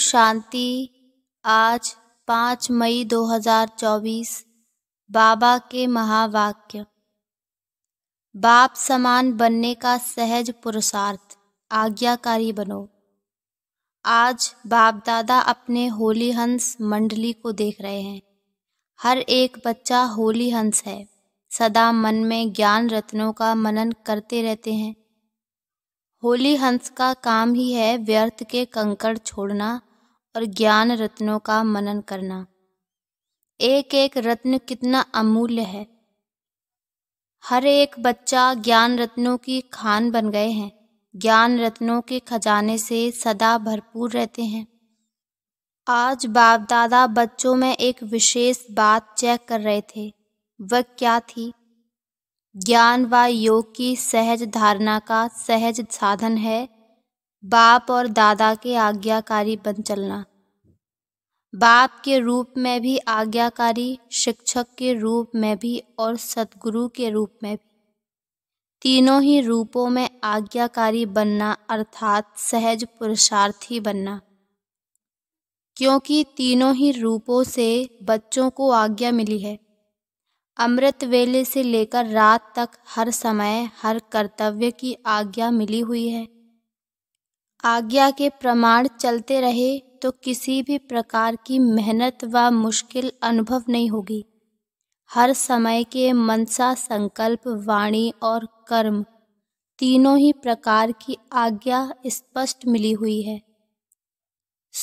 शांति आज पाँच मई 2024 बाबा के महावाक्य बाप समान बनने का सहज पुरुषार्थ आज्ञाकारी बनो आज बाप दादा अपने होली हंस मंडली को देख रहे हैं हर एक बच्चा होली हंस है सदा मन में ज्ञान रत्नों का मनन करते रहते हैं होली हंस का काम ही है व्यर्थ के कंकड़ छोड़ना और ज्ञान रत्नों का मनन करना एक एक रत्न कितना अमूल्य है हर एक बच्चा ज्ञान रत्नों की खान बन गए हैं ज्ञान रत्नों के खजाने से सदा भरपूर रहते हैं आज बाप दादा बच्चों में एक विशेष बात चेक कर रहे थे वह क्या थी ज्ञान व योग की सहज धारणा का सहज साधन है बाप और दादा के आज्ञाकारी बन चलना बाप के रूप में भी आज्ञाकारी शिक्षक के रूप में भी और सदगुरु के रूप में भी तीनों ही रूपों में आज्ञाकारी बनना अर्थात सहज पुरुषार्थी बनना क्योंकि तीनों ही रूपों से बच्चों को आज्ञा मिली है अमृत वेले से लेकर रात तक हर समय हर कर्तव्य की आज्ञा मिली हुई है आज्ञा के प्रमाण चलते रहे तो किसी भी प्रकार की मेहनत व मुश्किल अनुभव नहीं होगी हर समय के मनसा संकल्प वाणी और कर्म तीनों ही प्रकार की आज्ञा स्पष्ट मिली हुई है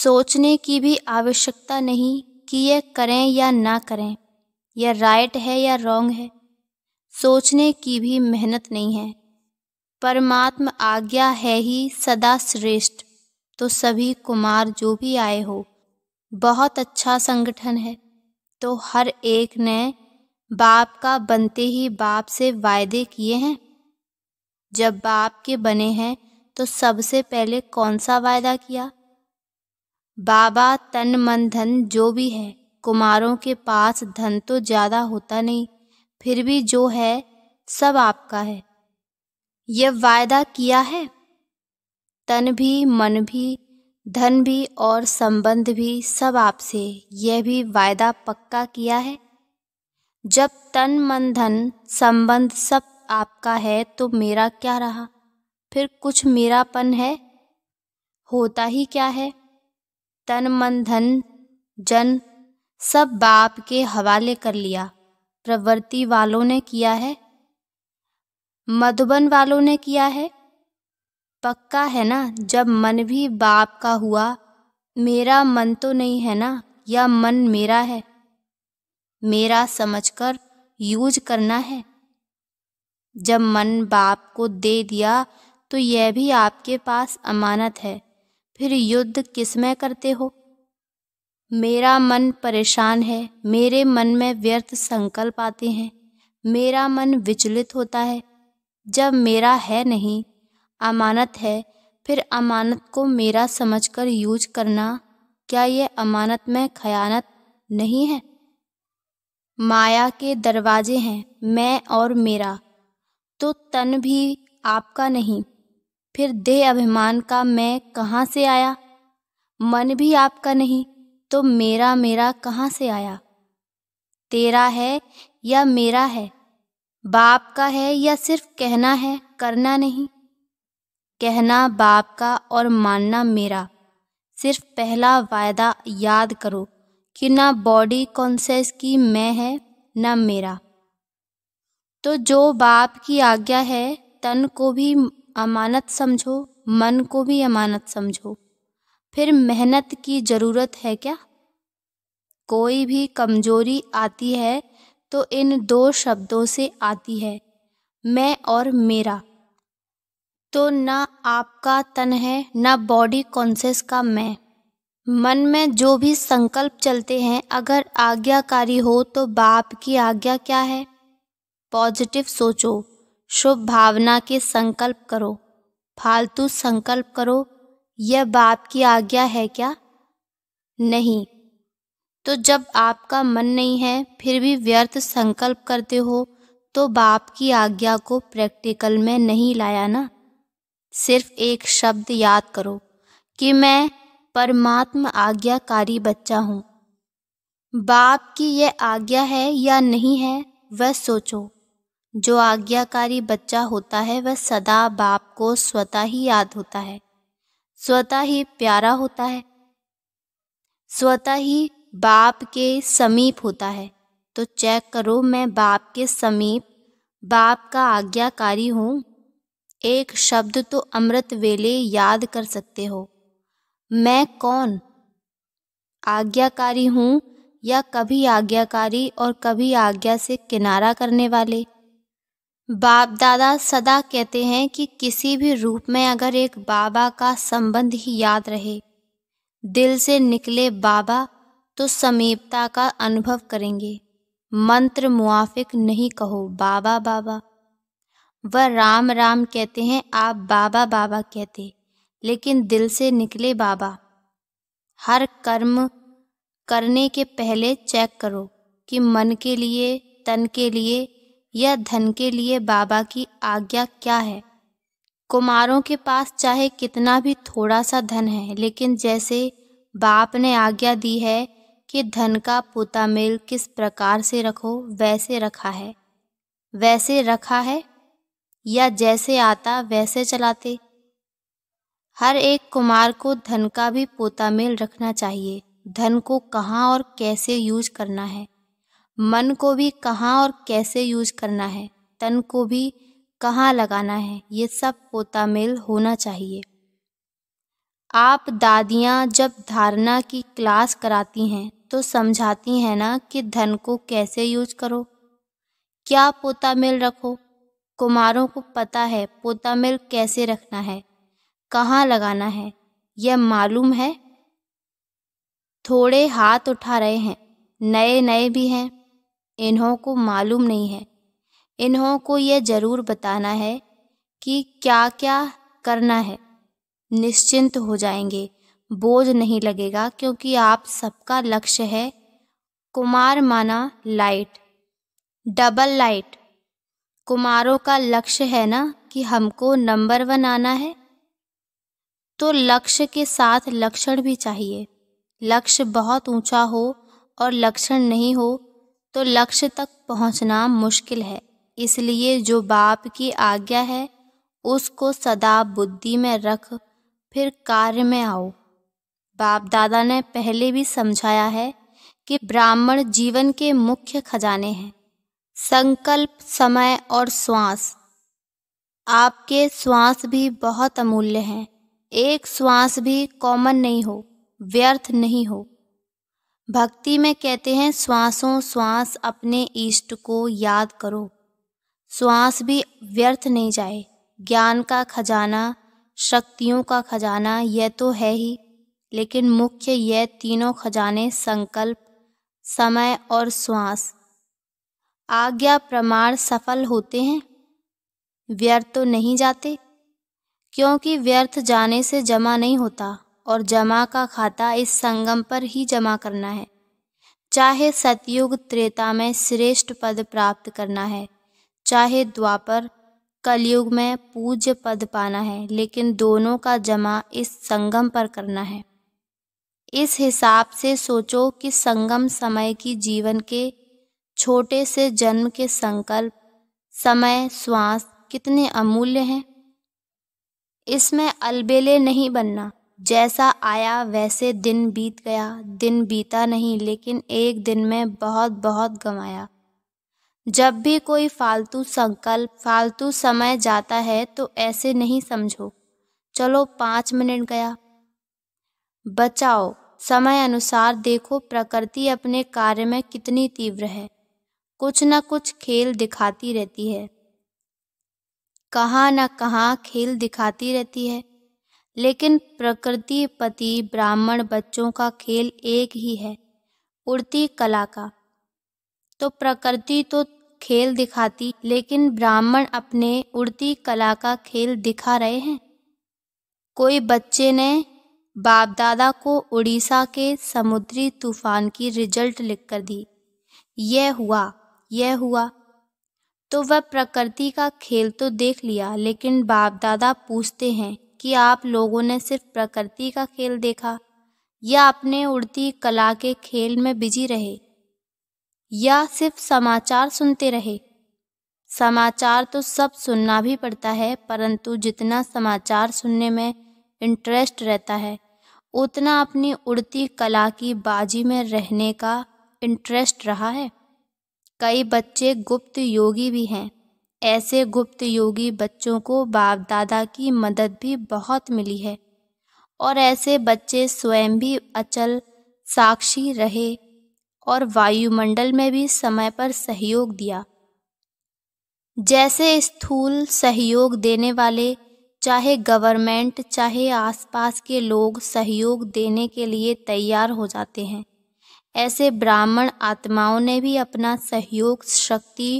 सोचने की भी आवश्यकता नहीं कि यह करें या ना करें या राइट है या रॉन्ग है सोचने की भी मेहनत नहीं है परमात्म आज्ञा है ही सदा श्रेष्ठ तो सभी कुमार जो भी आए हो बहुत अच्छा संगठन है तो हर एक ने बाप का बनते ही बाप से वायदे किए हैं जब बाप के बने हैं तो सबसे पहले कौन सा वायदा किया बाबा तन मन धन जो भी है कुमारों के पास धन तो ज़्यादा होता नहीं फिर भी जो है सब आपका है यह वायदा किया है तन भी मन भी धन भी और संबंध भी सब आपसे यह भी वायदा पक्का किया है जब तन मन धन संबंध सब आपका है तो मेरा क्या रहा फिर कुछ मेरापन है होता ही क्या है तन मन धन जन सब बाप के हवाले कर लिया प्रवृत्ति वालों ने किया है मधुबन वालों ने किया है पक्का है ना जब मन भी बाप का हुआ मेरा मन तो नहीं है ना या मन मेरा है मेरा समझकर यूज करना है जब मन बाप को दे दिया तो यह भी आपके पास अमानत है फिर युद्ध किसमें करते हो मेरा मन परेशान है मेरे मन में व्यर्थ संकल्प आते हैं मेरा मन विचलित होता है जब मेरा है नहीं अमानत है फिर अमानत को मेरा समझकर यूज करना क्या यह अमानत में खयानत नहीं है माया के दरवाजे हैं मैं और मेरा तो तन भी आपका नहीं फिर देह अभिमान का मैं कहाँ से आया मन भी आपका नहीं तो मेरा मेरा कहाँ से आया तेरा है या मेरा है बाप का है या सिर्फ कहना है करना नहीं कहना बाप का और मानना मेरा सिर्फ पहला वायदा याद करो कि ना बॉडी कॉन्सेस की मैं है ना मेरा तो जो बाप की आज्ञा है तन को भी अमानत समझो मन को भी अमानत समझो फिर मेहनत की ज़रूरत है क्या कोई भी कमजोरी आती है तो इन दो शब्दों से आती है मैं और मेरा तो ना आपका तन है ना बॉडी कॉन्सेस का मैं मन में जो भी संकल्प चलते हैं अगर आज्ञाकारी हो तो बाप की आज्ञा क्या है पॉजिटिव सोचो शुभ भावना के संकल्प करो फालतू संकल्प करो यह बाप की आज्ञा है क्या नहीं तो जब आपका मन नहीं है फिर भी व्यर्थ संकल्प करते हो तो बाप की आज्ञा को प्रैक्टिकल में नहीं लाया ना सिर्फ एक शब्द याद करो कि मैं परमात्म आज्ञाकारी बच्चा हूँ बाप की यह आज्ञा है या नहीं है वह सोचो जो आज्ञाकारी बच्चा होता है वह सदा बाप को स्वतः ही याद होता है स्वतः ही प्यारा होता है स्वतः ही बाप के समीप होता है तो चेक करो मैं बाप के समीप बाप का आज्ञाकारी हूँ एक शब्द तो अमृत वेले याद कर सकते हो मैं कौन आज्ञाकारी हूँ या कभी आज्ञाकारी और कभी आज्ञा से किनारा करने वाले बाप दादा सदा कहते हैं कि किसी भी रूप में अगर एक बाबा का संबंध ही याद रहे दिल से निकले बाबा तो समीपता का अनुभव करेंगे मंत्र मुआफिक नहीं कहो बाबा बाबा वह राम राम कहते हैं आप बाबा बाबा कहते लेकिन दिल से निकले बाबा हर कर्म करने के पहले चेक करो कि मन के लिए तन के लिए या धन के लिए बाबा की आज्ञा क्या है कुमारों के पास चाहे कितना भी थोड़ा सा धन है लेकिन जैसे बाप ने आज्ञा दी है कि धन का पोता मेल किस प्रकार से रखो वैसे रखा है वैसे रखा है या जैसे आता वैसे चलाते हर एक कुमार को धन का भी पोतामेल रखना चाहिए धन को कहाँ और कैसे यूज करना है मन को भी कहाँ और कैसे यूज करना है तन को भी कहाँ लगाना है ये सब पोता मेल होना चाहिए आप दादियाँ जब धारणा की क्लास कराती हैं तो समझाती है ना कि धन को कैसे यूज करो क्या पोता मिल रखो कुमारों को पता है पोता मिल कैसे रखना है कहाँ लगाना है यह मालूम है थोड़े हाथ उठा रहे हैं नए नए भी हैं इन्हों को मालूम नहीं है इन्हों को यह जरूर बताना है कि क्या क्या करना है निश्चिंत हो जाएंगे बोझ नहीं लगेगा क्योंकि आप सबका लक्ष्य है कुमार माना लाइट डबल लाइट कुमारों का लक्ष्य है ना कि हमको नंबर वन आना है तो लक्ष्य के साथ लक्षण भी चाहिए लक्ष्य बहुत ऊंचा हो और लक्षण नहीं हो तो लक्ष्य तक पहुंचना मुश्किल है इसलिए जो बाप की आज्ञा है उसको सदा बुद्धि में रख फिर कार्य में आओ बाप दादा ने पहले भी समझाया है कि ब्राह्मण जीवन के मुख्य खजाने हैं संकल्प समय और श्वास आपके श्वास भी बहुत अमूल्य हैं एक श्वास भी कॉमन नहीं हो व्यर्थ नहीं हो भक्ति में कहते हैं श्वासों श्वास अपने इष्ट को याद करो श्वास भी व्यर्थ नहीं जाए ज्ञान का खजाना शक्तियों का खजाना यह तो है ही लेकिन मुख्य यह तीनों खजाने संकल्प समय और श्वास आज्ञा प्रमाण सफल होते हैं व्यर्थ तो नहीं जाते क्योंकि व्यर्थ जाने से जमा नहीं होता और जमा का खाता इस संगम पर ही जमा करना है चाहे सतयुग त्रेता में श्रेष्ठ पद प्राप्त करना है चाहे द्वापर कलयुग में पूज्य पद पाना है लेकिन दोनों का जमा इस संगम पर करना है इस हिसाब से सोचो कि संगम समय की जीवन के छोटे से जन्म के संकल्प समय श्वास कितने अमूल्य हैं इसमें अलबेले नहीं बनना जैसा आया वैसे दिन बीत गया दिन बीता नहीं लेकिन एक दिन में बहुत बहुत गंवाया जब भी कोई फालतू संकल्प फालतू समय जाता है तो ऐसे नहीं समझो चलो पाँच मिनट गया बचाओ समय अनुसार देखो प्रकृति अपने कार्य में कितनी तीव्र है कुछ न कुछ खेल दिखाती रहती है कहाँ न कहाँ खेल दिखाती रहती है लेकिन प्रकृति पति ब्राह्मण बच्चों का खेल एक ही है उड़ती कला का तो प्रकृति तो खेल दिखाती लेकिन ब्राह्मण अपने उड़ती कला का खेल दिखा रहे हैं कोई बच्चे ने बाप दादा को उड़ीसा के समुद्री तूफान की रिजल्ट लिख कर दी यह हुआ यह हुआ तो वह प्रकृति का खेल तो देख लिया लेकिन बाप दादा पूछते हैं कि आप लोगों ने सिर्फ प्रकृति का खेल देखा या अपने उड़ती कला के खेल में बिजी रहे या सिर्फ समाचार सुनते रहे समाचार तो सब सुनना भी पड़ता है परंतु जितना समाचार सुनने में इंटरेस्ट रहता है उतना अपनी उड़ती कला की बाजी में रहने का इंटरेस्ट रहा है कई बच्चे गुप्त योगी भी हैं ऐसे गुप्त योगी बच्चों को बाप दादा की मदद भी बहुत मिली है और ऐसे बच्चे स्वयं भी अचल साक्षी रहे और वायुमंडल में भी समय पर सहयोग दिया जैसे स्थूल सहयोग देने वाले चाहे गवर्नमेंट चाहे आसपास के लोग सहयोग देने के लिए तैयार हो जाते हैं ऐसे ब्राह्मण आत्माओं ने भी अपना सहयोग शक्ति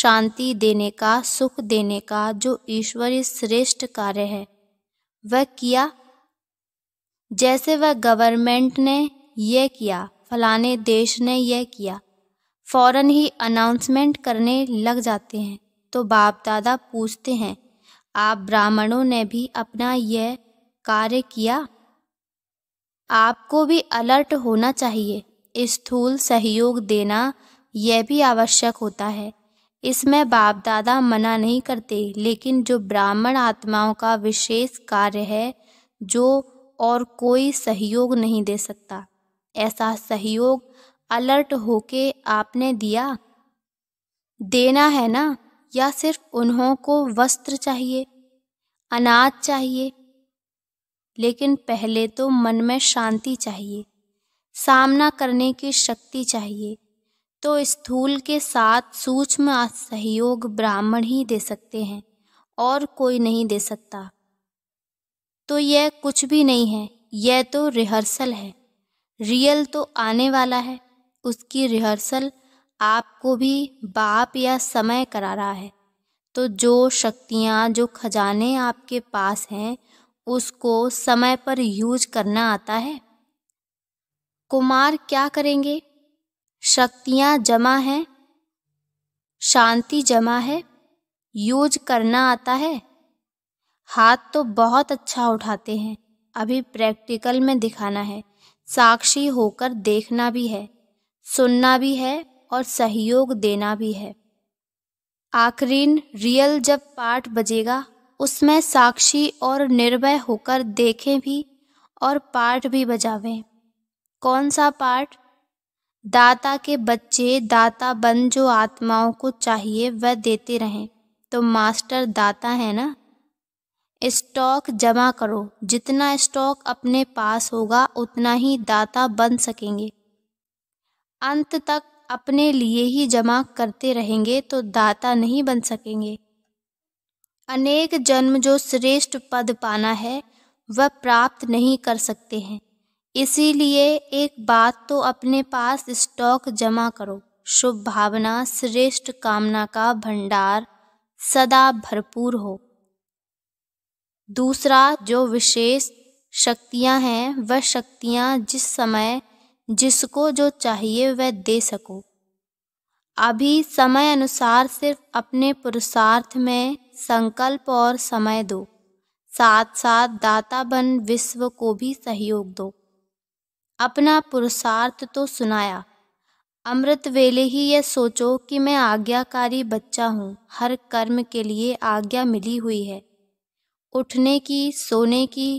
शांति देने का सुख देने का जो ईश्वरीय श्रेष्ठ कार्य है वह किया जैसे वह गवर्नमेंट ने यह किया फलाने देश ने यह किया फौरन ही अनाउंसमेंट करने लग जाते हैं तो बाप दादा पूछते हैं आप ब्राह्मणों ने भी अपना यह कार्य किया आपको भी अलर्ट होना चाहिए स्थूल सहयोग देना यह भी आवश्यक होता है इसमें बाप दादा मना नहीं करते लेकिन जो ब्राह्मण आत्माओं का विशेष कार्य है जो और कोई सहयोग नहीं दे सकता ऐसा सहयोग अलर्ट होके आपने दिया देना है ना या सिर्फ उन्हों को वस्त्र चाहिए अनाज चाहिए लेकिन पहले तो मन में शांति चाहिए सामना करने की शक्ति चाहिए तो स्थूल के साथ सूक्ष्म सहयोग ब्राह्मण ही दे सकते हैं और कोई नहीं दे सकता तो यह कुछ भी नहीं है यह तो रिहर्सल है रियल तो आने वाला है उसकी रिहर्सल आपको भी बाप या समय करा रहा है तो जो शक्तियाँ जो खजाने आपके पास हैं उसको समय पर यूज करना आता है कुमार क्या करेंगे शक्तियाँ जमा हैं शांति जमा है यूज करना आता है हाथ तो बहुत अच्छा उठाते हैं अभी प्रैक्टिकल में दिखाना है साक्षी होकर देखना भी है सुनना भी है और सहयोग देना भी है आखरीन रियल जब पाठ बजेगा उसमें साक्षी और निर्भय होकर देखें भी और पाठ भी बजावें कौन सा पाठ दाता के बच्चे दाता बन जो आत्माओं को चाहिए वह देते रहें तो मास्टर दाता है ना स्टॉक जमा करो जितना स्टॉक अपने पास होगा उतना ही दाता बन सकेंगे अंत तक अपने लिए ही जमा करते रहेंगे तो दाता नहीं बन सकेंगे अनेक जन्म जो श्रेष्ठ पद पाना है वह प्राप्त नहीं कर सकते हैं इसीलिए एक बात तो अपने पास स्टॉक जमा करो शुभ भावना श्रेष्ठ कामना का भंडार सदा भरपूर हो दूसरा जो विशेष शक्तियां हैं वह शक्तियां जिस समय जिसको जो चाहिए वह दे सको अभी समय अनुसार सिर्फ अपने पुरुषार्थ में संकल्प और समय दो साथ साथ दाता बन विश्व को भी सहयोग दो अपना पुरुषार्थ तो सुनाया अमृत वेले ही यह सोचो कि मैं आज्ञाकारी बच्चा हूँ हर कर्म के लिए आज्ञा मिली हुई है उठने की सोने की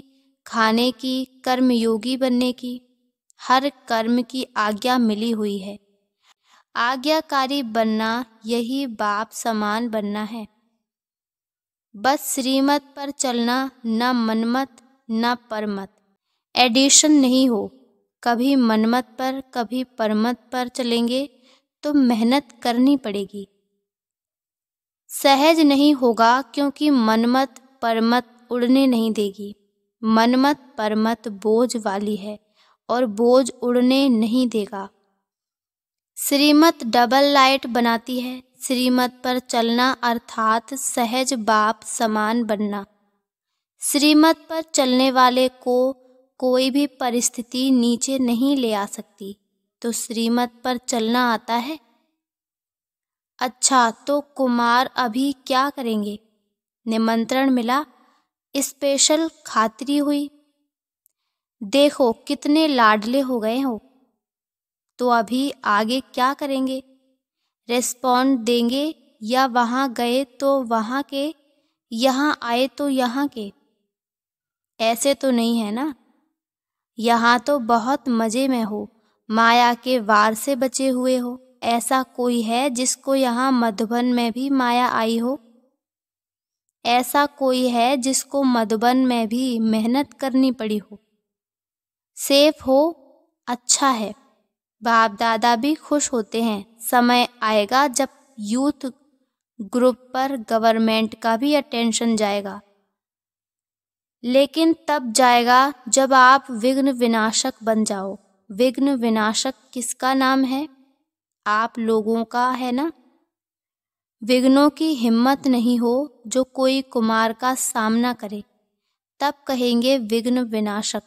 खाने की कर्मयोगी बनने की हर कर्म की आज्ञा मिली हुई है आज्ञाकारी बनना यही बाप समान बनना है बस श्रीमत पर चलना न मनमत न परमत एडिशन नहीं हो कभी मनमत पर कभी परमत पर चलेंगे तो मेहनत करनी पड़ेगी सहज नहीं होगा क्योंकि मनमत परमत उड़ने नहीं देगी मनमत परमत बोझ वाली है और बोझ उड़ने नहीं देगा श्रीमत डबल लाइट बनाती है श्रीमत पर चलना अर्थात सहज बाप समान बनना श्रीमत पर चलने वाले को कोई भी परिस्थिति नीचे नहीं ले आ सकती तो श्रीमत पर चलना आता है अच्छा तो कुमार अभी क्या करेंगे निमंत्रण मिला स्पेशल खातरी हुई देखो कितने लाडले हो गए हो तो अभी आगे क्या करेंगे रेस्पॉन्ड देंगे या वहाँ गए तो वहाँ के यहाँ आए तो यहाँ के ऐसे तो नहीं है ना यहाँ तो बहुत मज़े में हो माया के वार से बचे हुए हो ऐसा कोई है जिसको यहाँ मधुबन में भी माया आई हो ऐसा कोई है जिसको मधुबन में भी मेहनत करनी पड़ी हो सेफ हो अच्छा है बाप दादा भी खुश होते हैं समय आएगा जब यूथ ग्रुप पर गवर्नमेंट का भी अटेंशन जाएगा लेकिन तब जाएगा जब आप विघ्न विनाशक बन जाओ विघ्न विनाशक किसका नाम है आप लोगों का है ना विघ्नों की हिम्मत नहीं हो जो कोई कुमार का सामना करे तब कहेंगे विघ्न विनाशक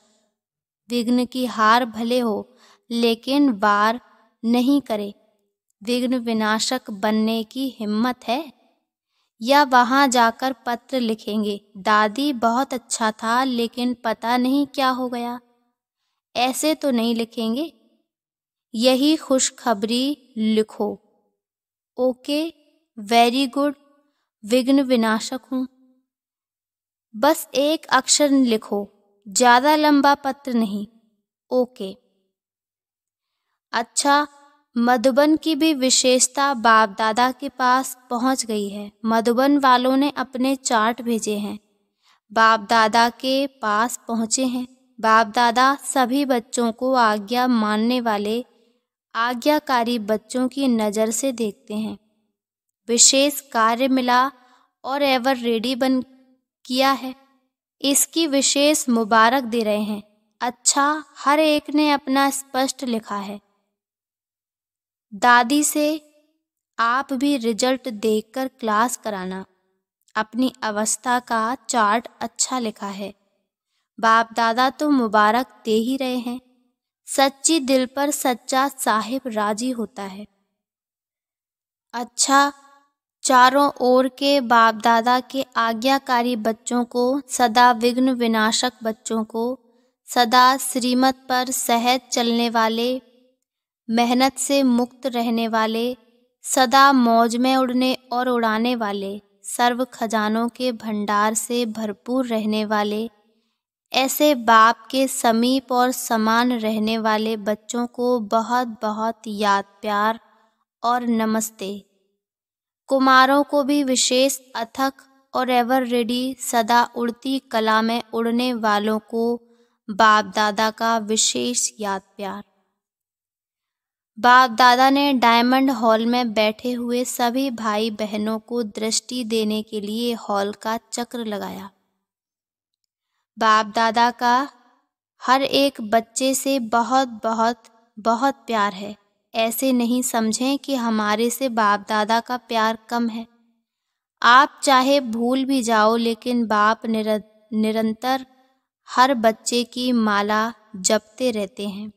विघ्न की हार भले हो लेकिन वार नहीं करे विघ्न विनाशक बनने की हिम्मत है या वहां जाकर पत्र लिखेंगे दादी बहुत अच्छा था लेकिन पता नहीं क्या हो गया ऐसे तो नहीं लिखेंगे यही खुशखबरी लिखो ओके वेरी गुड विघ्न विनाशक हूं बस एक अक्षर लिखो ज़्यादा लंबा पत्र नहीं ओके अच्छा मधुबन की भी विशेषता बाप दादा के पास पहुंच गई है मधुबन वालों ने अपने चार्ट भेजे हैं बाप दादा के पास पहुंचे हैं बाप दादा सभी बच्चों को आज्ञा मानने वाले आज्ञाकारी बच्चों की नज़र से देखते हैं विशेष कार्य मिला और एवर रेडी बन किया है इसकी विशेष मुबारक दे रहे हैं अच्छा हर एक ने अपना स्पष्ट लिखा है दादी से आप भी रिजल्ट देखकर क्लास कराना अपनी अवस्था का चार्ट अच्छा लिखा है बाप दादा तो मुबारक दे ही रहे हैं सच्ची दिल पर सच्चा साहिब राजी होता है अच्छा चारों ओर के बाप दादा के आज्ञाकारी बच्चों को सदा विघ्न विनाशक बच्चों को सदा श्रीमत पर सहज चलने वाले मेहनत से मुक्त रहने वाले सदा मौज में उड़ने और उड़ाने वाले सर्व खजानों के भंडार से भरपूर रहने वाले ऐसे बाप के समीप और समान रहने वाले बच्चों को बहुत बहुत याद प्यार और नमस्ते कुमारों को भी विशेष अथक और एवर रेडी सदा उड़ती कला में उड़ने वालों को बाप दादा का विशेष याद प्यार बाप दादा ने डायमंड हॉल में बैठे हुए सभी भाई बहनों को दृष्टि देने के लिए हॉल का चक्र लगाया बाप दादा का हर एक बच्चे से बहुत बहुत बहुत प्यार है ऐसे नहीं समझें कि हमारे से बाप दादा का प्यार कम है आप चाहे भूल भी जाओ लेकिन बाप निर, निरंतर हर बच्चे की माला जपते रहते हैं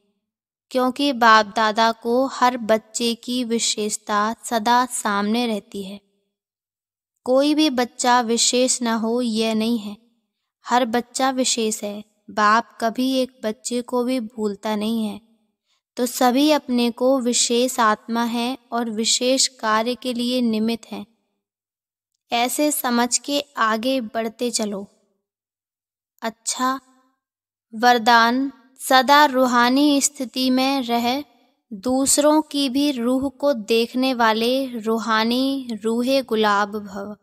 क्योंकि बाप दादा को हर बच्चे की विशेषता सदा सामने रहती है कोई भी बच्चा विशेष ना हो यह नहीं है हर बच्चा विशेष है बाप कभी एक बच्चे को भी भूलता नहीं है तो सभी अपने को विशेष आत्मा है और विशेष कार्य के लिए निमित है ऐसे समझ के आगे बढ़ते चलो अच्छा वरदान सदा रूहानी स्थिति में रह दूसरों की भी रूह को देखने वाले रूहानी रूहे गुलाब भव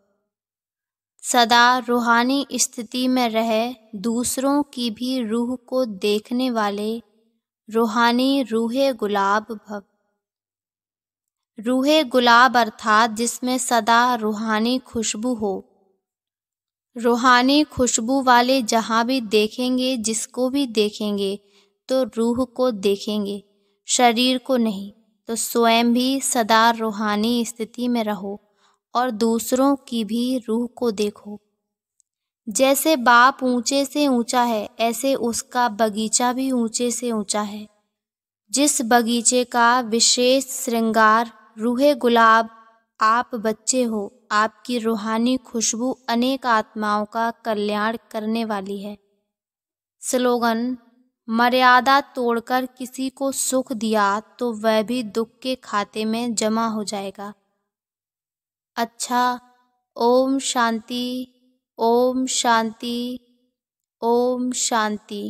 सदा रूहानी स्थिति में रह दूसरों की भी रूह को देखने वाले रूहानी रूहे गुलाब भव रूहे गुलाब अर्थात जिसमें सदा रूहानी खुशबू हो रूहानी खुशबू वाले जहाँ भी देखेंगे जिसको भी देखेंगे तो रूह को देखेंगे शरीर को नहीं तो स्वयं भी सदा रूहानी स्थिति में रहो और दूसरों की भी रूह को देखो जैसे बाप ऊंचे से ऊंचा है ऐसे उसका बगीचा भी ऊंचे से ऊंचा है जिस बगीचे का विशेष श्रृंगार रूहे गुलाब आप बच्चे हो आपकी रूहानी खुशबू अनेक आत्माओं का कल्याण करने वाली है स्लोगन मर्यादा तोड़कर किसी को सुख दिया तो वह भी दुख के खाते में जमा हो जाएगा अच्छा ओम शांति ओम शांति ओम शांति